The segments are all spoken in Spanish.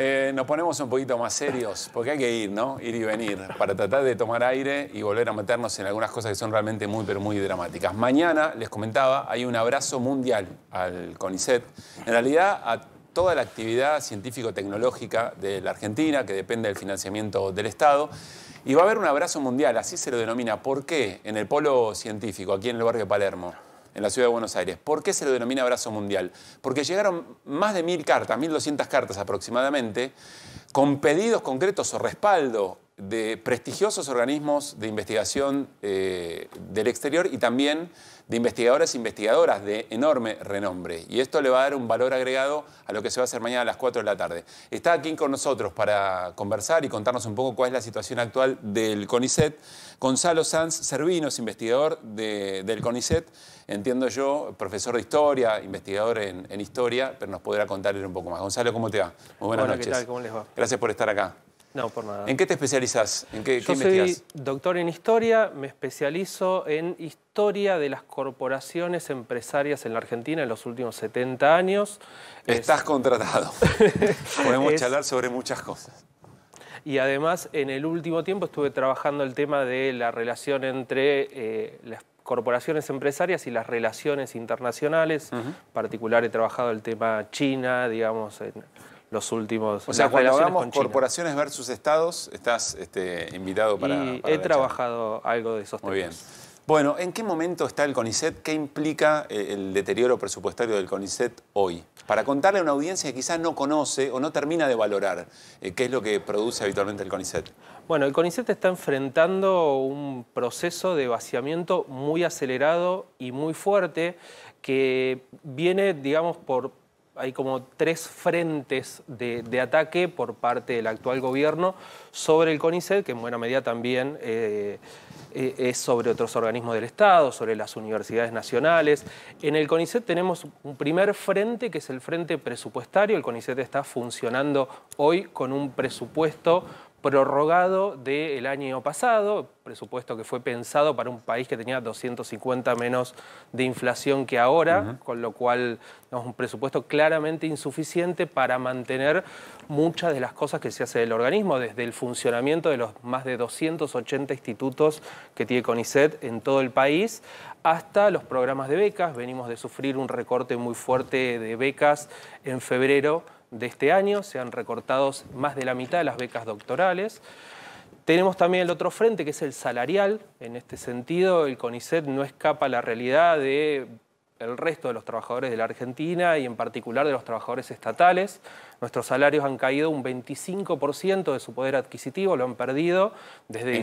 Eh, nos ponemos un poquito más serios, porque hay que ir, ¿no? Ir y venir, para tratar de tomar aire y volver a meternos en algunas cosas que son realmente muy, pero muy dramáticas. Mañana, les comentaba, hay un abrazo mundial al CONICET. En realidad, a toda la actividad científico-tecnológica de la Argentina, que depende del financiamiento del Estado. Y va a haber un abrazo mundial, así se lo denomina. ¿Por qué? En el polo científico, aquí en el barrio de Palermo en la ciudad de Buenos Aires. ¿Por qué se lo denomina abrazo mundial? Porque llegaron más de mil cartas, 1.200 cartas aproximadamente, con pedidos concretos o respaldo de prestigiosos organismos de investigación eh, del exterior y también de investigadores e investigadoras de enorme renombre. Y esto le va a dar un valor agregado a lo que se va a hacer mañana a las 4 de la tarde. Está aquí con nosotros para conversar y contarnos un poco cuál es la situación actual del CONICET. Gonzalo Sanz Servino investigador del CONICET, entiendo yo, profesor de historia, investigador en, historia, pero nos podrá contar un poco más. Gonzalo, ¿cómo te va? Muy buenas noches. ¿qué tal? ¿Cómo les va? Gracias por estar acá. ¿En qué te especializas? ¿En qué, Yo soy doctor en historia, me especializo en historia de las corporaciones empresarias en la Argentina en los últimos 70 años. Estás contratado. Podemos charlar sobre muchas cosas. Y además, en el último tiempo estuve trabajando el tema de la relación entre eh, las corporaciones empresarias y las relaciones internacionales. En particular, he trabajado el tema China, digamos, en los últimos. O sea, cuando hablamos corporaciones versus estados, estás este, invitado para. he trabajado algo de esos temas. Muy bien. Bueno, ¿en qué momento está el CONICET? ¿Qué implica eh, el deterioro presupuestario del CONICET hoy? Para contarle a una audiencia que quizás no conoce o no termina de valorar eh, qué es lo que produce habitualmente el CONICET. Bueno, el CONICET está enfrentando un proceso de vaciamiento muy acelerado y muy fuerte que viene, digamos, por, hay como tres frentes de, ataque por parte del actual gobierno sobre el CONICET, que en buena medida también eh, eh, es sobre otros organismos del Estado, sobre las universidades nacionales. En el CONICET tenemos un primer frente, que es el frente presupuestario. El CONICET está funcionando hoy con un presupuesto prorrogado del año pasado, presupuesto que fue pensado para un país que tenía 250 menos de inflación que ahora, con lo cual es un presupuesto claramente insuficiente para mantener muchas de las cosas que se hace del organismo, desde el funcionamiento de los más de 280 institutos que tiene CONICET en todo el país, hasta los programas de becas. Venimos de sufrir un recorte muy fuerte de becas en febrero de este año, se han recortado más de la mitad de las becas doctorales. Tenemos también el otro frente, que es el salarial. En este sentido, el CONICET no escapa a la realidad del resto de los trabajadores de la Argentina y en particular de los trabajadores estatales. Nuestros salarios han caído un 25% de su poder adquisitivo, lo han perdido desde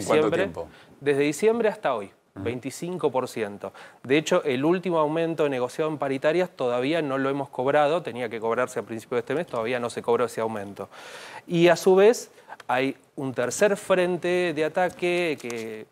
Desde diciembre hasta hoy. 25%. De hecho, el último aumento negociado en paritarias todavía no lo hemos cobrado, tenía que cobrarse a principios de este mes, todavía no se cobró ese aumento. Y a su vez, hay un tercer frente de ataque que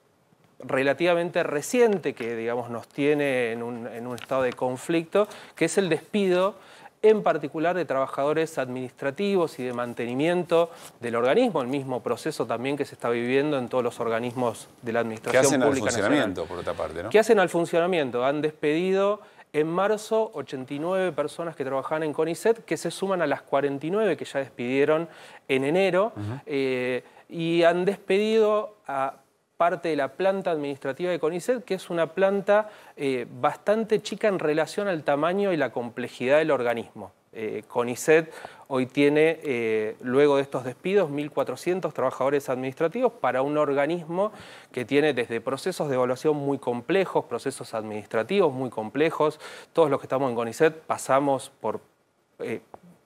relativamente reciente que digamos, nos tiene en un estado de conflicto, que es el despido en particular de trabajadores administrativos y de mantenimiento del organismo, el mismo proceso también que se está viviendo en todos los organismos de la Administración Pública ¿Qué hacen al funcionamiento, por otra parte? ¿Qué hacen al funcionamiento? Han despedido en marzo, 89 personas que trabajaban en CONICET, que se suman a las 49 que ya despidieron en enero, eh, y han despedido a parte de la planta administrativa de CONICET, que es una planta eh, bastante chica en relación al tamaño y la complejidad del organismo. Eh, CONICET hoy tiene, eh, luego de estos despidos, 1.400 trabajadores administrativos para un organismo que tiene desde procesos de evaluación muy complejos, procesos administrativos muy complejos. Todos los que estamos en CONICET pasamos por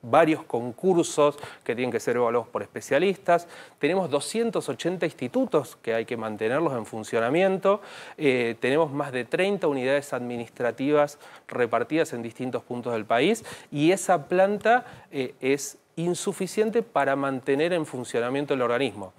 varios concursos que tienen que ser evaluados por especialistas. Tenemos 280 institutos que hay que mantenerlos en funcionamiento. Eh, tenemos más de 30 unidades administrativas repartidas en distintos puntos del país y esa planta eh, es insuficiente para mantener en funcionamiento el organismo.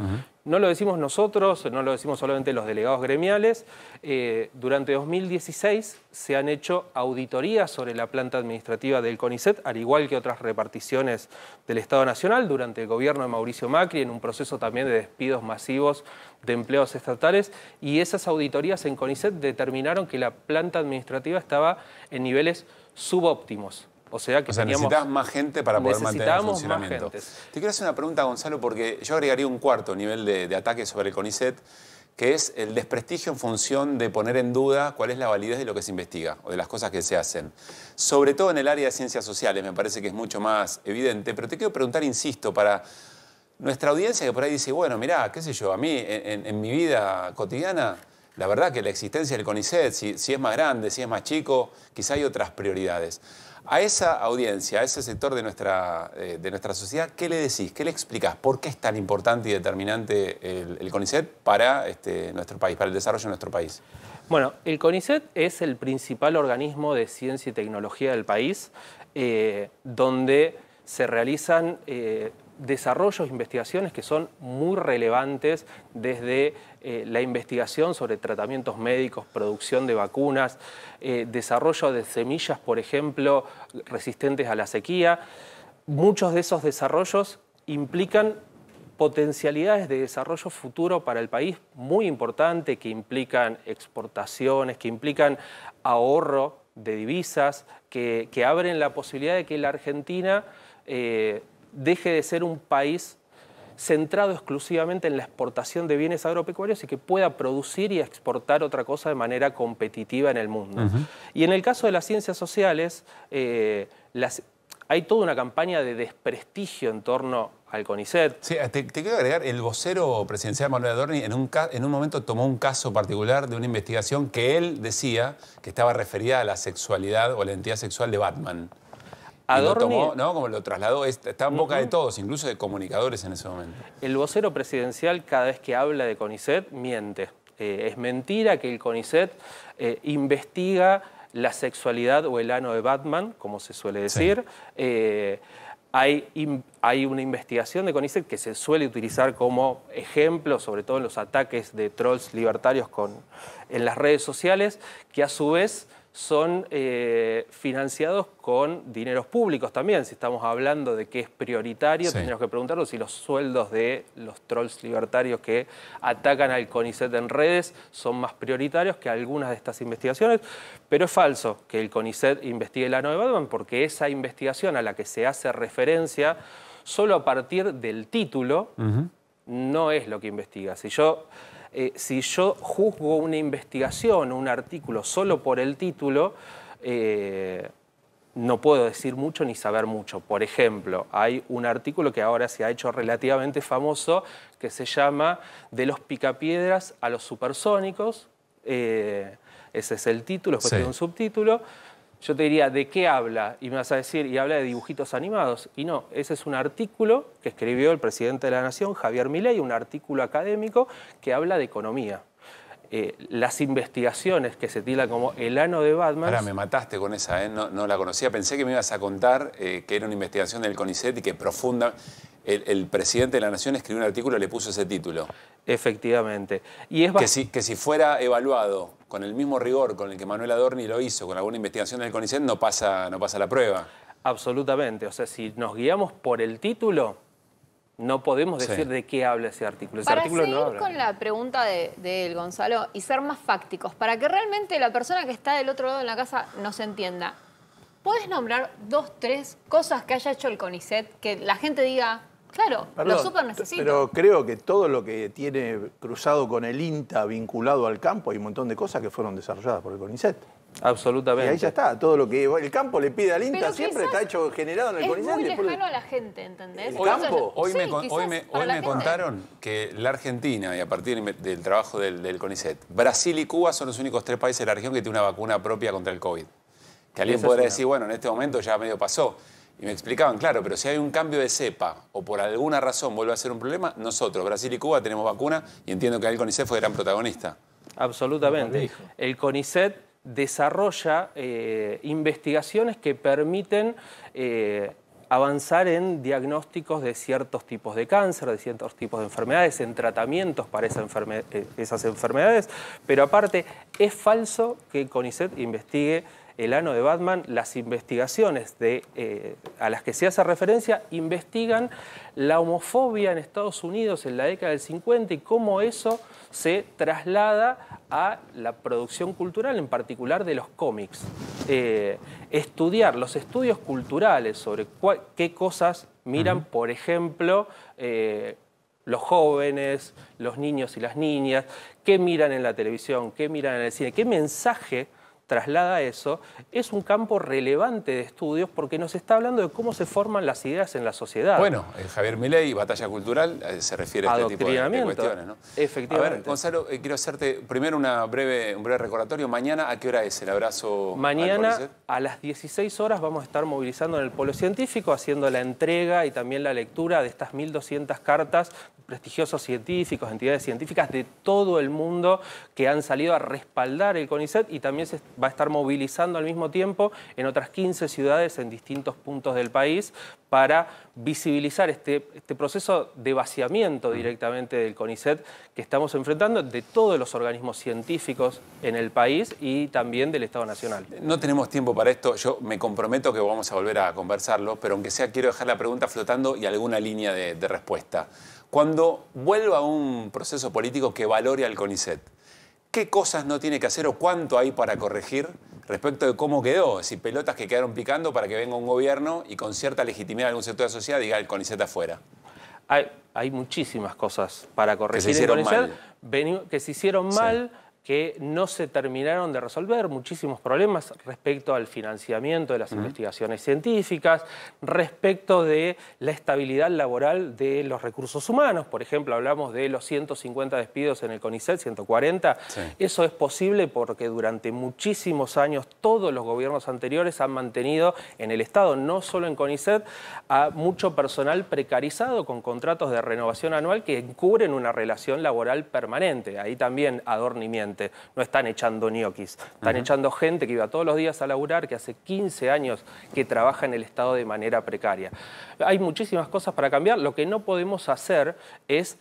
No lo decimos nosotros, no lo decimos solamente los delegados gremiales. Eh, durante 2016 se han hecho auditorías sobre la planta administrativa del CONICET, al igual que otras reparticiones del Estado Nacional, durante el gobierno de Mauricio Macri, en un proceso también de despidos masivos de empleos estatales. Y esas auditorías en CONICET determinaron que la planta administrativa estaba en niveles subóptimos. O sea que necesitamos más gente para poder mantener el funcionamiento. Te quiero hacer una pregunta, Gonzalo, porque yo agregaría un cuarto nivel de, ataque sobre el CONICET que es el desprestigio en función de poner en duda cuál es la validez de lo que se investiga o de las cosas que se hacen. Sobre todo en el área de ciencias sociales, me parece que es mucho más evidente, pero te quiero preguntar, insisto, para nuestra audiencia que por ahí dice, bueno, mirá, qué sé yo, a mí en mi vida cotidiana la verdad que la existencia del CONICET, si, es más grande, si es más chico, quizá hay otras prioridades. A esa audiencia, a ese sector de nuestra, eh, de nuestra sociedad, ¿qué le decís? ¿Qué le explicás? ¿Por qué es tan importante y determinante el, CONICET para este, nuestro país, para el desarrollo de nuestro país? Bueno, el CONICET es el principal organismo de ciencia y tecnología del país, eh, donde se realizan eh, desarrollos, investigaciones que son muy relevantes desde eh, la investigación sobre tratamientos médicos, producción de vacunas, eh, desarrollo de semillas, por ejemplo, resistentes a la sequía. Muchos de esos desarrollos implican potencialidades de desarrollo futuro para el país muy importante que implican exportaciones, que implican ahorro de divisas, que, abren la posibilidad de que la Argentina eh, deje de ser un país centrado exclusivamente en la exportación de bienes agropecuarios y que pueda producir y exportar otra cosa de manera competitiva en el mundo. Y en el caso de las ciencias sociales, eh, hay toda una campaña de desprestigio en torno al CONICET. Sí, eh, te, quiero agregar, el vocero presidencial Manuel Adorni en un, momento tomó un caso particular de una investigación que él decía que estaba referida a la sexualidad o la identidad sexual de Batman tomó, no, como lo trasladó, está en boca de todos, incluso de comunicadores en ese momento. El vocero presidencial cada vez que habla de CONICET miente. Eh, es mentira que el CONICET eh, investiga la sexualidad o el ano de Batman, como se suele decir. Eh, hay, hay, una investigación de CONICET que se suele utilizar como ejemplo, sobre todo en los ataques de trolls libertarios con, en las redes sociales, que a su vez son eh, financiados con dineros públicos también. Si estamos hablando de que es prioritario, tenemos que preguntarnos si los sueldos de los trolls libertarios que atacan al CONICET en redes son más prioritarios que algunas de estas investigaciones. Pero es falso que el CONICET investigue la nueva porque esa investigación a la que se hace referencia solo a partir del título no es lo que investiga. Si yo eh, si yo juzgo una investigación o un artículo solo por el título, eh, no puedo decir mucho ni saber mucho. Por ejemplo, hay un artículo que ahora se ha hecho relativamente famoso que se llama De los picapiedras a los supersónicos. Eh, ese es el título, después tiene un subtítulo yo te diría, ¿de qué habla? Y me vas a decir, y habla de dibujitos animados. Y no, ese es un artículo que escribió el presidente de la Nación, Javier Milei, un artículo académico que habla de economía. Eh, las investigaciones que se titulan como el ano de Batman. Ahora me mataste con esa, ¿eh? no, la conocía. Pensé que me ibas a contar eh, que era una investigación del CONICET y que profunda. El, presidente de la Nación escribió un artículo y le puso ese título. Efectivamente. Y es que si fuera evaluado con el mismo rigor con el que Manuel Adorni lo hizo, con alguna investigación del CONICET, no pasa, no pasa la prueba. Absolutamente. O sea, si nos guiamos por el título, no podemos decir de qué habla ese artículo. Ese para artículo seguir con la pregunta de, de Gonzalo, y ser más fácticos, para que realmente la persona que está del otro lado en la casa nos entienda, ¿puedes nombrar dos, tres cosas que haya hecho el CONICET que la gente diga, Claro, lo súper necesito. Pero creo que todo lo que tiene cruzado con el INTA, vinculado al campo, hay un montón de cosas que fueron desarrolladas por el CONICET. Absolutamente. Y ahí ya está, todo lo que el campo le pide al INTA siempre está hecho generado en el CONICET. Es muy lejano a la gente, ¿entendés? Hoy me, hoy me, contaron que la Argentina, y a partir del trabajo del, del, CONICET, Brasil y Cuba son los únicos tres países de la región que tiene una vacuna propia contra el COVID. Que alguien podría decir, bueno, en este momento ya medio pasó. Y me explicaban, claro, pero si hay un cambio de cepa o por alguna razón vuelve a ser un problema, nosotros, Brasil y Cuba, tenemos vacuna y entiendo que el CONICET fue gran protagonista. Absolutamente. El CONICET desarrolla eh, investigaciones que permiten eh, avanzar en diagnósticos de ciertos tipos de cáncer, de ciertos tipos de enfermedades, en tratamientos para eh, esas enfermedades. Pero aparte, es falso que el CONICET investigue el ano de Batman, las investigaciones eh, a las que se hace referencia investigan la homofobia en Estados Unidos en la década del 50 y cómo eso se traslada a la producción cultural, en particular de los cómics. Eh, estudiar los estudios culturales sobre qué cosas miran, por ejemplo, eh, los jóvenes, los niños y las niñas, qué miran en la televisión, qué miran en el cine, qué mensaje traslada eso, es un campo relevante de estudios porque nos está hablando de cómo se forman las ideas en la sociedad. Bueno, eh, Javier Milei, batalla cultural, eh, se refiere a este tipo de, cuestiones, Efectivamente. Gonzalo, eh, quiero hacerte primero un breve recordatorio. Mañana, ¿a qué hora es el abrazo? Mañana a las 16 horas vamos a estar movilizando en el Polo Científico, haciendo la entrega y también la lectura de estas 1.200 cartas prestigiosos científicos, entidades científicas de todo el mundo que han salido a respaldar el CONICET y también se va a estar movilizando al mismo tiempo en otras 15 ciudades en distintos puntos del país para visibilizar este, este proceso de vaciamiento directamente del CONICET que estamos enfrentando de todos los organismos científicos en el país y también del Estado Nacional. No tenemos tiempo para esto, yo me comprometo que vamos a volver a conversarlo, pero aunque sea quiero dejar la pregunta flotando y alguna línea de, respuesta. Cuando vuelva un proceso político que valore al CONICET, qué cosas no tiene que hacer o cuánto hay para corregir respecto de cómo quedó? Es decir, pelotas que quedaron picando para que venga un gobierno y con cierta legitimidad de algún sector de la sociedad diga el CONICET afuera. Hay, muchísimas cosas para corregir. Que se hicieron mal. que se hicieron mal que no se terminaron de resolver muchísimos problemas respecto al financiamiento de las investigaciones científicas, respecto de la estabilidad laboral de los recursos humanos. Por ejemplo, hablamos de los 150 despidos en el CONICET, 140. Eso es posible porque durante muchísimos años todos los gobiernos anteriores han mantenido en el Estado, no solo en CONICET, a mucho personal precarizado con contratos de renovación anual que encubren una relación laboral permanente. Ahí también adornimiento. No están echando ñoquis, están echando gente que iba todos los días a laburar, que hace 15 años que trabaja en el Estado de manera precaria. Hay muchísimas cosas para cambiar. Lo que no podemos hacer es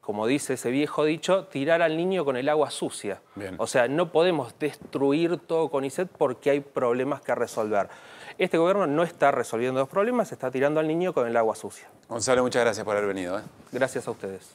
como dice ese viejo dicho, tirar al niño con el agua sucia. O sea, no podemos destruir todo con ISET porque hay problemas que resolver. Este gobierno no está resolviendo los problemas, está tirando al niño con el agua sucia. Gonzalo, muchas gracias por haber venido. ¿eh? Gracias a ustedes.